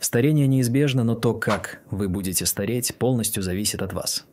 Старение неизбежно, но то, как вы будете стареть, полностью зависит от вас.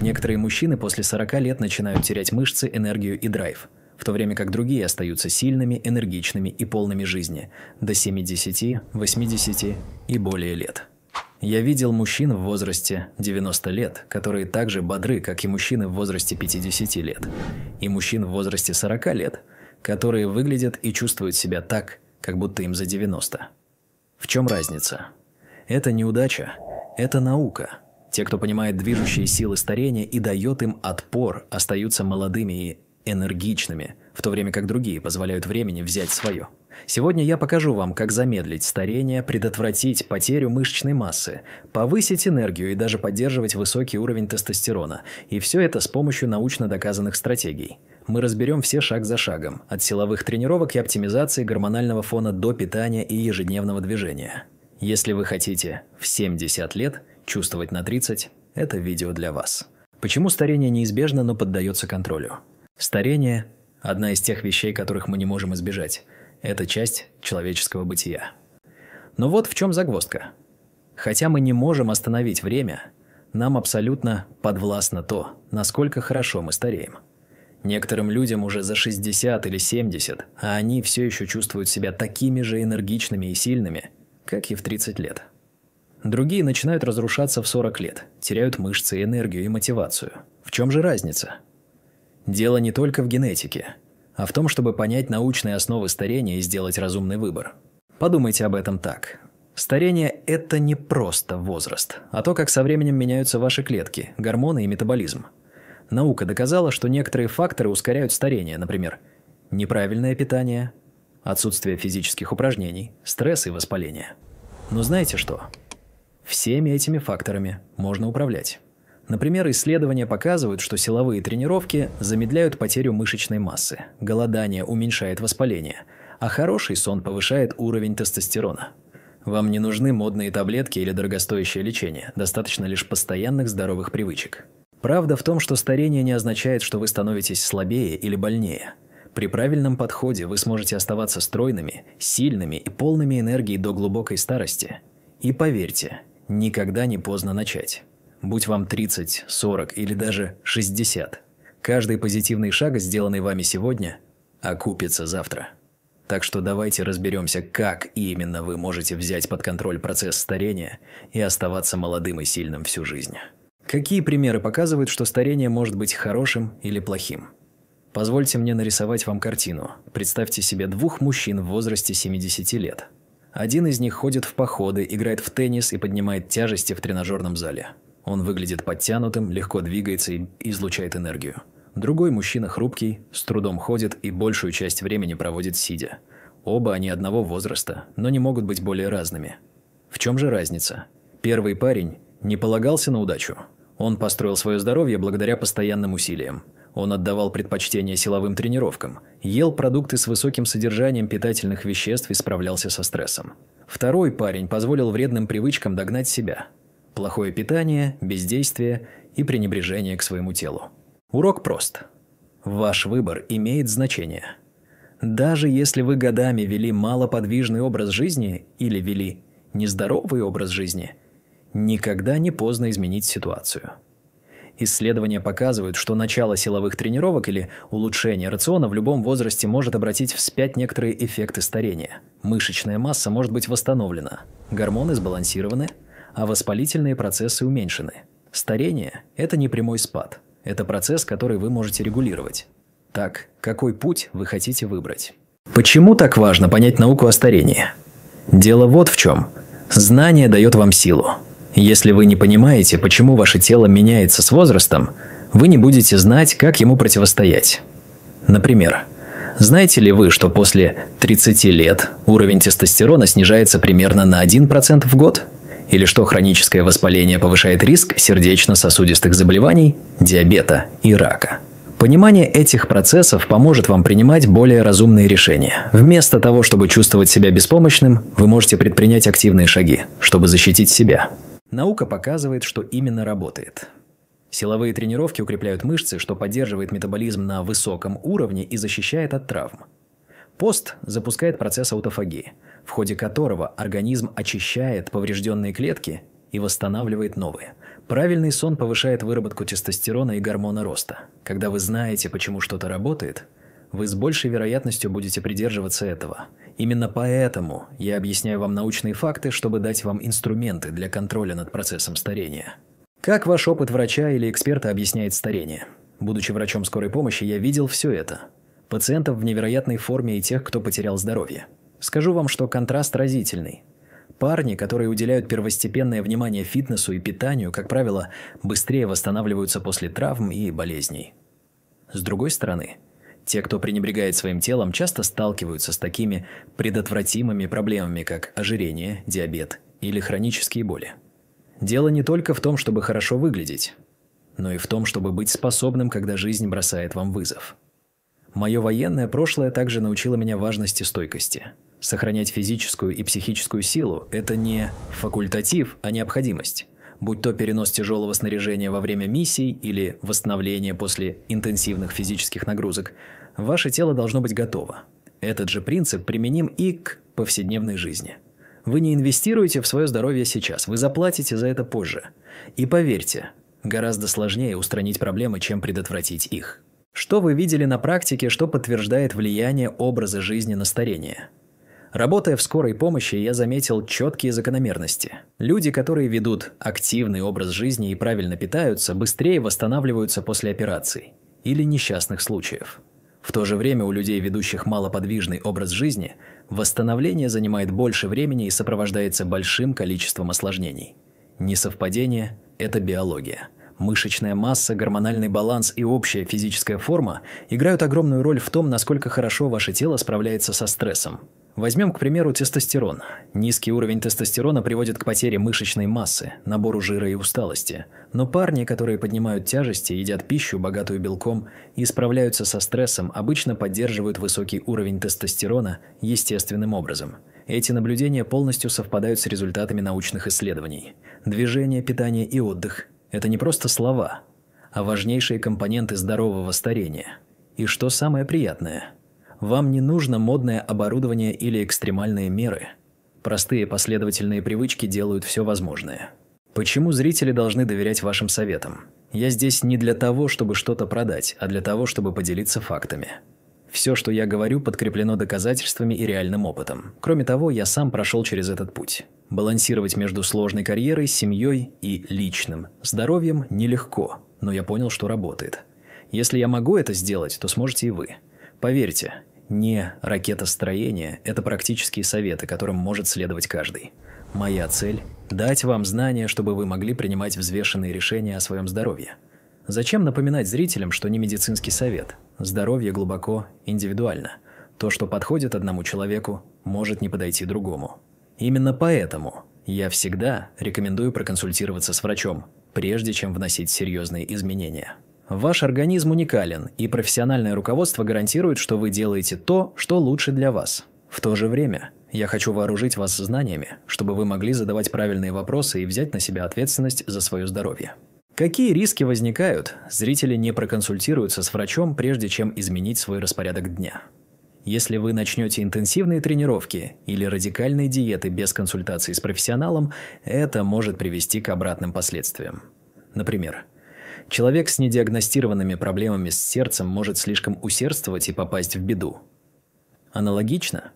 Некоторые мужчины после 40 лет начинают терять мышцы, энергию и драйв, в то время как другие остаются сильными, энергичными и полными жизни до 70, 80 и более лет. Я видел мужчин в возрасте 90 лет, которые также бодры, как и мужчины в возрасте 50 лет, и мужчин в возрасте 40 лет, которые выглядят и чувствуют себя так, как будто им за 90. В чем разница? Это неудача, это наука. Те, кто понимает движущие силы старения и дает им отпор, остаются молодыми и энергичными, в то время как другие позволяют времени взять свое. Сегодня я покажу вам, как замедлить старение, предотвратить потерю мышечной массы, повысить энергию и даже поддерживать высокий уровень тестостерона. И все это с помощью научно доказанных стратегий – мы разберем все шаг за шагом, от силовых тренировок и оптимизации гормонального фона до питания и ежедневного движения. Если вы хотите в 70 лет чувствовать на 30, это видео для вас. Почему старение неизбежно, но поддается контролю? Старение – одна из тех вещей, которых мы не можем избежать. Это часть человеческого бытия. Но вот в чем загвоздка. Хотя мы не можем остановить время, нам абсолютно подвластно то, насколько хорошо мы стареем. Некоторым людям уже за 60 или 70, а они все еще чувствуют себя такими же энергичными и сильными, как и в 30 лет. Другие начинают разрушаться в 40 лет, теряют мышцы, энергию и мотивацию. В чем же разница? Дело не только в генетике, а в том, чтобы понять научные основы старения и сделать разумный выбор. Подумайте об этом так. Старение – это не просто возраст, а то, как со временем меняются ваши клетки, гормоны и метаболизм. Наука доказала, что некоторые факторы ускоряют старение, например, неправильное питание, отсутствие физических упражнений, стресс и воспаление. Но знаете что? Всеми этими факторами можно управлять. Например, исследования показывают, что силовые тренировки замедляют потерю мышечной массы, голодание уменьшает воспаление, а хороший сон повышает уровень тестостерона. Вам не нужны модные таблетки или дорогостоящее лечение, достаточно лишь постоянных здоровых привычек. Правда в том, что старение не означает, что вы становитесь слабее или больнее. При правильном подходе вы сможете оставаться стройными, сильными и полными энергии до глубокой старости. И поверьте, никогда не поздно начать. Будь вам 30, 40 или даже 60, каждый позитивный шаг, сделанный вами сегодня, окупится завтра. Так что давайте разберемся, как именно вы можете взять под контроль процесс старения и оставаться молодым и сильным всю жизнь. Какие примеры показывают, что старение может быть хорошим или плохим? Позвольте мне нарисовать вам картину. Представьте себе двух мужчин в возрасте 70 лет. Один из них ходит в походы, играет в теннис и поднимает тяжести в тренажерном зале. Он выглядит подтянутым, легко двигается и излучает энергию. Другой мужчина хрупкий, с трудом ходит и большую часть времени проводит сидя. Оба они одного возраста, но не могут быть более разными. В чем же разница? Первый парень не полагался на удачу, он построил свое здоровье благодаря постоянным усилиям. Он отдавал предпочтение силовым тренировкам, ел продукты с высоким содержанием питательных веществ и справлялся со стрессом. Второй парень позволил вредным привычкам догнать себя. Плохое питание, бездействие и пренебрежение к своему телу. Урок прост. Ваш выбор имеет значение. Даже если вы годами вели малоподвижный образ жизни или вели нездоровый образ жизни – Никогда не поздно изменить ситуацию. Исследования показывают, что начало силовых тренировок или улучшение рациона в любом возрасте может обратить вспять некоторые эффекты старения. Мышечная масса может быть восстановлена, гормоны сбалансированы, а воспалительные процессы уменьшены. Старение – это не прямой спад, это процесс, который вы можете регулировать. Так, какой путь вы хотите выбрать? Почему так важно понять науку о старении? Дело вот в чем. Знание дает вам силу. Если вы не понимаете, почему ваше тело меняется с возрастом, вы не будете знать, как ему противостоять. Например, знаете ли вы, что после 30 лет уровень тестостерона снижается примерно на 1% в год? Или что хроническое воспаление повышает риск сердечно-сосудистых заболеваний, диабета и рака? Понимание этих процессов поможет вам принимать более разумные решения. Вместо того, чтобы чувствовать себя беспомощным, вы можете предпринять активные шаги, чтобы защитить себя. Наука показывает, что именно работает. Силовые тренировки укрепляют мышцы, что поддерживает метаболизм на высоком уровне и защищает от травм. Пост запускает процесс аутофагии, в ходе которого организм очищает поврежденные клетки и восстанавливает новые. Правильный сон повышает выработку тестостерона и гормона роста. Когда вы знаете, почему что-то работает, вы с большей вероятностью будете придерживаться этого – Именно поэтому я объясняю вам научные факты, чтобы дать вам инструменты для контроля над процессом старения. Как ваш опыт врача или эксперта объясняет старение? Будучи врачом скорой помощи, я видел все это. Пациентов в невероятной форме и тех, кто потерял здоровье. Скажу вам, что контраст разительный. Парни, которые уделяют первостепенное внимание фитнесу и питанию, как правило, быстрее восстанавливаются после травм и болезней. С другой стороны, те, кто пренебрегает своим телом, часто сталкиваются с такими предотвратимыми проблемами, как ожирение, диабет или хронические боли. Дело не только в том, чтобы хорошо выглядеть, но и в том, чтобы быть способным, когда жизнь бросает вам вызов. Мое военное прошлое также научило меня важности стойкости. Сохранять физическую и психическую силу – это не факультатив, а необходимость будь то перенос тяжелого снаряжения во время миссий или восстановление после интенсивных физических нагрузок, ваше тело должно быть готово. Этот же принцип применим и к повседневной жизни. Вы не инвестируете в свое здоровье сейчас, вы заплатите за это позже. И поверьте, гораздо сложнее устранить проблемы, чем предотвратить их. Что вы видели на практике, что подтверждает влияние образа жизни на старение? Работая в скорой помощи, я заметил четкие закономерности. Люди, которые ведут активный образ жизни и правильно питаются, быстрее восстанавливаются после операций или несчастных случаев. В то же время у людей, ведущих малоподвижный образ жизни, восстановление занимает больше времени и сопровождается большим количеством осложнений. Несовпадение – это биология. Мышечная масса, гормональный баланс и общая физическая форма играют огромную роль в том, насколько хорошо ваше тело справляется со стрессом. Возьмем, к примеру, тестостерон. Низкий уровень тестостерона приводит к потере мышечной массы, набору жира и усталости. Но парни, которые поднимают тяжести, едят пищу, богатую белком, и справляются со стрессом, обычно поддерживают высокий уровень тестостерона естественным образом. Эти наблюдения полностью совпадают с результатами научных исследований. Движение, питание и отдых – это не просто слова, а важнейшие компоненты здорового старения. И что самое приятное – вам не нужно модное оборудование или экстремальные меры. Простые последовательные привычки делают все возможное. Почему зрители должны доверять вашим советам? Я здесь не для того, чтобы что-то продать, а для того, чтобы поделиться фактами. Все, что я говорю, подкреплено доказательствами и реальным опытом. Кроме того, я сам прошел через этот путь. Балансировать между сложной карьерой, семьей и личным здоровьем нелегко, но я понял, что работает. Если я могу это сделать, то сможете и вы. Поверьте, не ракетостроение, это практические советы, которым может следовать каждый. Моя цель – дать вам знания, чтобы вы могли принимать взвешенные решения о своем здоровье. Зачем напоминать зрителям, что не медицинский совет? Здоровье глубоко индивидуально. То, что подходит одному человеку, может не подойти другому. Именно поэтому я всегда рекомендую проконсультироваться с врачом, прежде чем вносить серьезные изменения. Ваш организм уникален, и профессиональное руководство гарантирует, что вы делаете то, что лучше для вас. В то же время я хочу вооружить вас знаниями, чтобы вы могли задавать правильные вопросы и взять на себя ответственность за свое здоровье. Какие риски возникают, зрители не проконсультируются с врачом, прежде чем изменить свой распорядок дня. Если вы начнете интенсивные тренировки или радикальные диеты без консультации с профессионалом, это может привести к обратным последствиям. Например, Человек с недиагностированными проблемами с сердцем может слишком усердствовать и попасть в беду. Аналогично,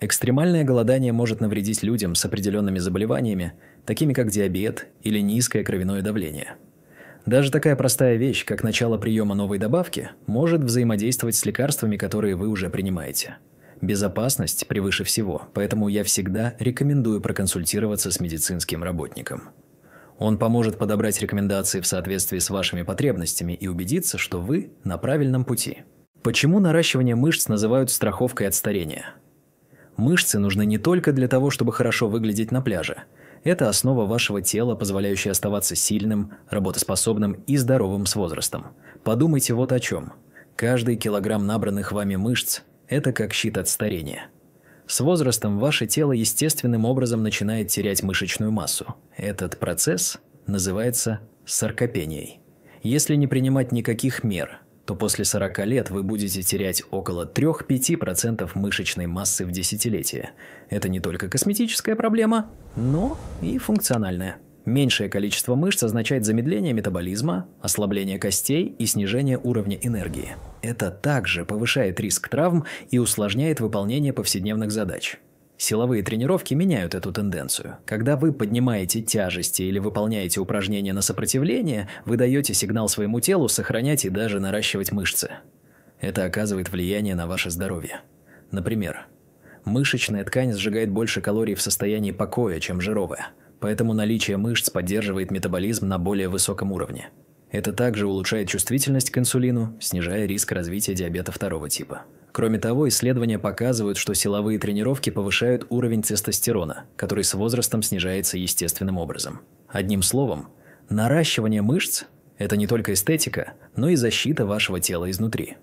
экстремальное голодание может навредить людям с определенными заболеваниями, такими как диабет или низкое кровяное давление. Даже такая простая вещь, как начало приема новой добавки, может взаимодействовать с лекарствами, которые вы уже принимаете. Безопасность превыше всего, поэтому я всегда рекомендую проконсультироваться с медицинским работником. Он поможет подобрать рекомендации в соответствии с вашими потребностями и убедиться, что вы на правильном пути. Почему наращивание мышц называют страховкой от старения? Мышцы нужны не только для того, чтобы хорошо выглядеть на пляже. Это основа вашего тела, позволяющая оставаться сильным, работоспособным и здоровым с возрастом. Подумайте вот о чем. Каждый килограмм набранных вами мышц – это как щит от старения – с возрастом ваше тело естественным образом начинает терять мышечную массу. Этот процесс называется саркопенией. Если не принимать никаких мер, то после 40 лет вы будете терять около 3-5% мышечной массы в десятилетие. Это не только косметическая проблема, но и функциональная. Меньшее количество мышц означает замедление метаболизма, ослабление костей и снижение уровня энергии. Это также повышает риск травм и усложняет выполнение повседневных задач. Силовые тренировки меняют эту тенденцию. Когда вы поднимаете тяжести или выполняете упражнения на сопротивление, вы даете сигнал своему телу сохранять и даже наращивать мышцы. Это оказывает влияние на ваше здоровье. Например, мышечная ткань сжигает больше калорий в состоянии покоя, чем жировая – поэтому наличие мышц поддерживает метаболизм на более высоком уровне. Это также улучшает чувствительность к инсулину, снижая риск развития диабета второго типа. Кроме того, исследования показывают, что силовые тренировки повышают уровень тестостерона, который с возрастом снижается естественным образом. Одним словом, наращивание мышц – это не только эстетика, но и защита вашего тела изнутри.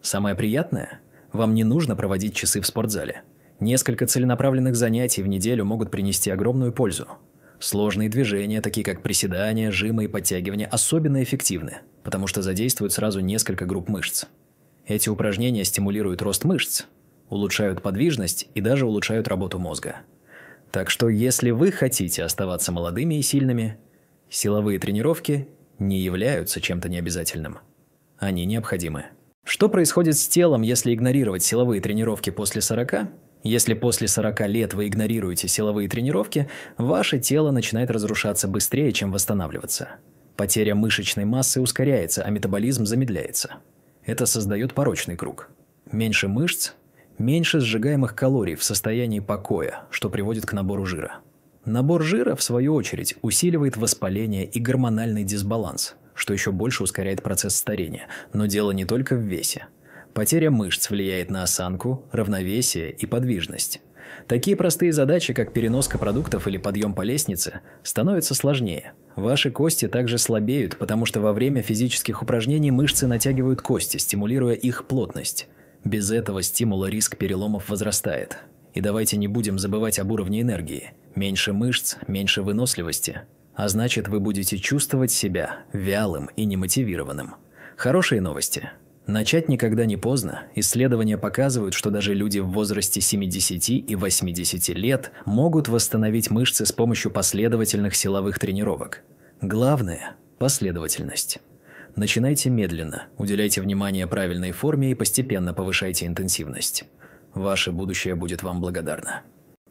Самое приятное – вам не нужно проводить часы в спортзале – Несколько целенаправленных занятий в неделю могут принести огромную пользу. Сложные движения, такие как приседания, жимы и подтягивания, особенно эффективны, потому что задействуют сразу несколько групп мышц. Эти упражнения стимулируют рост мышц, улучшают подвижность и даже улучшают работу мозга. Так что если вы хотите оставаться молодыми и сильными, силовые тренировки не являются чем-то необязательным. Они необходимы. Что происходит с телом, если игнорировать силовые тренировки после 40? Если после 40 лет вы игнорируете силовые тренировки, ваше тело начинает разрушаться быстрее, чем восстанавливаться. Потеря мышечной массы ускоряется, а метаболизм замедляется. Это создает порочный круг. Меньше мышц, меньше сжигаемых калорий в состоянии покоя, что приводит к набору жира. Набор жира, в свою очередь, усиливает воспаление и гормональный дисбаланс, что еще больше ускоряет процесс старения. Но дело не только в весе. Потеря мышц влияет на осанку, равновесие и подвижность. Такие простые задачи, как переноска продуктов или подъем по лестнице, становятся сложнее. Ваши кости также слабеют, потому что во время физических упражнений мышцы натягивают кости, стимулируя их плотность. Без этого стимула риск переломов возрастает. И давайте не будем забывать об уровне энергии. Меньше мышц, меньше выносливости. А значит, вы будете чувствовать себя вялым и немотивированным. Хорошие новости. Начать никогда не поздно. Исследования показывают, что даже люди в возрасте 70 и 80 лет могут восстановить мышцы с помощью последовательных силовых тренировок. Главное – последовательность. Начинайте медленно, уделяйте внимание правильной форме и постепенно повышайте интенсивность. Ваше будущее будет вам благодарно.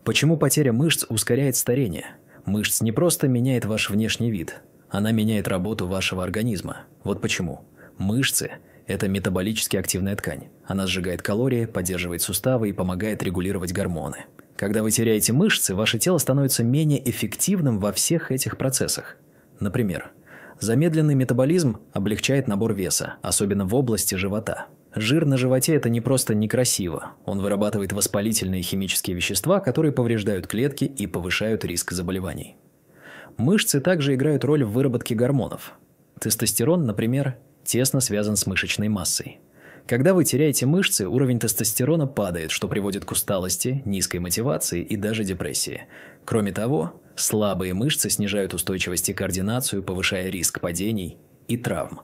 Почему потеря мышц ускоряет старение? Мышц не просто меняет ваш внешний вид, она меняет работу вашего организма. Вот почему. Мышцы – это метаболически активная ткань. Она сжигает калории, поддерживает суставы и помогает регулировать гормоны. Когда вы теряете мышцы, ваше тело становится менее эффективным во всех этих процессах. Например, замедленный метаболизм облегчает набор веса, особенно в области живота. Жир на животе – это не просто некрасиво. Он вырабатывает воспалительные химические вещества, которые повреждают клетки и повышают риск заболеваний. Мышцы также играют роль в выработке гормонов. Тестостерон, например, тесно связан с мышечной массой. Когда вы теряете мышцы, уровень тестостерона падает, что приводит к усталости, низкой мотивации и даже депрессии. Кроме того, слабые мышцы снижают устойчивость и координацию, повышая риск падений и травм.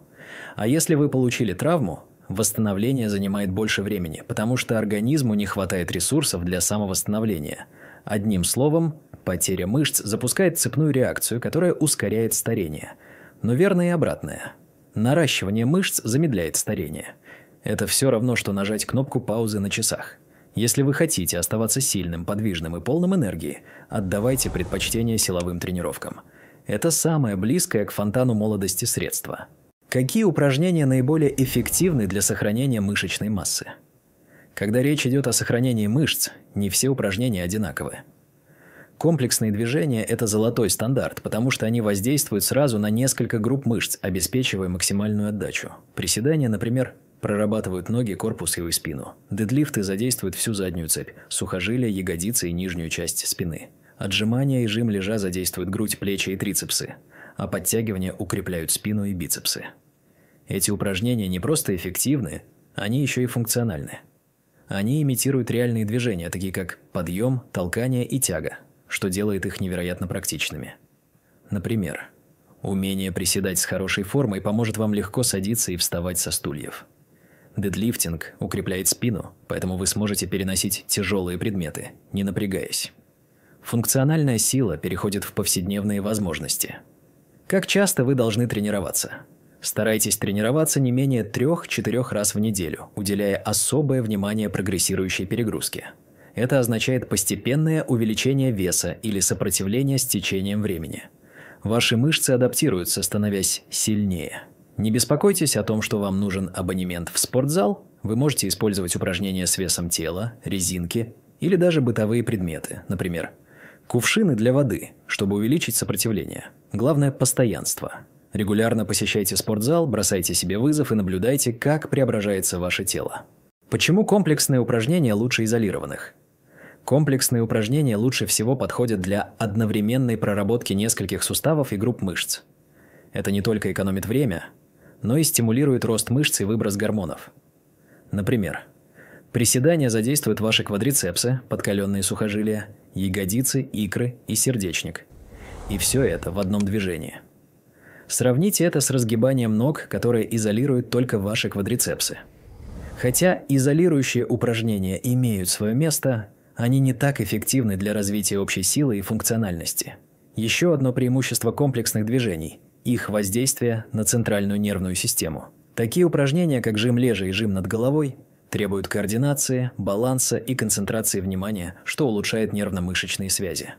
А если вы получили травму, восстановление занимает больше времени, потому что организму не хватает ресурсов для самовосстановления. Одним словом, потеря мышц запускает цепную реакцию, которая ускоряет старение. Но верно и обратное – Наращивание мышц замедляет старение. Это все равно, что нажать кнопку паузы на часах. Если вы хотите оставаться сильным, подвижным и полным энергии, отдавайте предпочтение силовым тренировкам. Это самое близкое к фонтану молодости средство. Какие упражнения наиболее эффективны для сохранения мышечной массы? Когда речь идет о сохранении мышц, не все упражнения одинаковые. Комплексные движения – это золотой стандарт, потому что они воздействуют сразу на несколько групп мышц, обеспечивая максимальную отдачу. Приседания, например, прорабатывают ноги, корпус и спину. Дедлифты задействуют всю заднюю цепь, сухожилия, ягодицы и нижнюю часть спины. Отжимания и жим лежа задействуют грудь, плечи и трицепсы, а подтягивания укрепляют спину и бицепсы. Эти упражнения не просто эффективны, они еще и функциональны. Они имитируют реальные движения, такие как подъем, толкание и тяга – что делает их невероятно практичными. Например, умение приседать с хорошей формой поможет вам легко садиться и вставать со стульев. Дедлифтинг укрепляет спину, поэтому вы сможете переносить тяжелые предметы, не напрягаясь. Функциональная сила переходит в повседневные возможности. Как часто вы должны тренироваться? Старайтесь тренироваться не менее 3-4 раз в неделю, уделяя особое внимание прогрессирующей перегрузке. Это означает постепенное увеличение веса или сопротивления с течением времени. Ваши мышцы адаптируются, становясь сильнее. Не беспокойтесь о том, что вам нужен абонемент в спортзал. Вы можете использовать упражнения с весом тела, резинки или даже бытовые предметы, например, кувшины для воды, чтобы увеличить сопротивление. Главное – постоянство. Регулярно посещайте спортзал, бросайте себе вызов и наблюдайте, как преображается ваше тело. Почему комплексные упражнения лучше изолированных? Комплексные упражнения лучше всего подходят для одновременной проработки нескольких суставов и групп мышц. Это не только экономит время, но и стимулирует рост мышц и выброс гормонов. Например, приседания задействуют ваши квадрицепсы, подкаленные сухожилия, ягодицы, икры и сердечник. И все это в одном движении. Сравните это с разгибанием ног, которое изолирует только ваши квадрицепсы. Хотя изолирующие упражнения имеют свое место – они не так эффективны для развития общей силы и функциональности. Еще одно преимущество комплексных движений – их воздействие на центральную нервную систему. Такие упражнения, как жим лежа и жим над головой, требуют координации, баланса и концентрации внимания, что улучшает нервно-мышечные связи.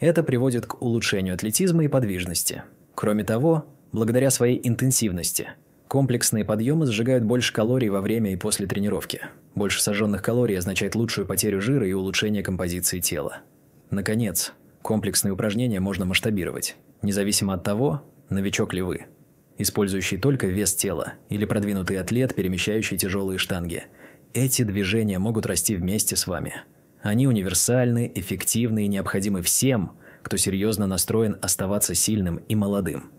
Это приводит к улучшению атлетизма и подвижности. Кроме того, благодаря своей интенсивности – Комплексные подъемы сжигают больше калорий во время и после тренировки. Больше сожженных калорий означает лучшую потерю жира и улучшение композиции тела. Наконец, комплексные упражнения можно масштабировать, независимо от того, новичок ли вы. Использующий только вес тела или продвинутый атлет, перемещающий тяжелые штанги. Эти движения могут расти вместе с вами. Они универсальны, эффективны и необходимы всем, кто серьезно настроен оставаться сильным и молодым.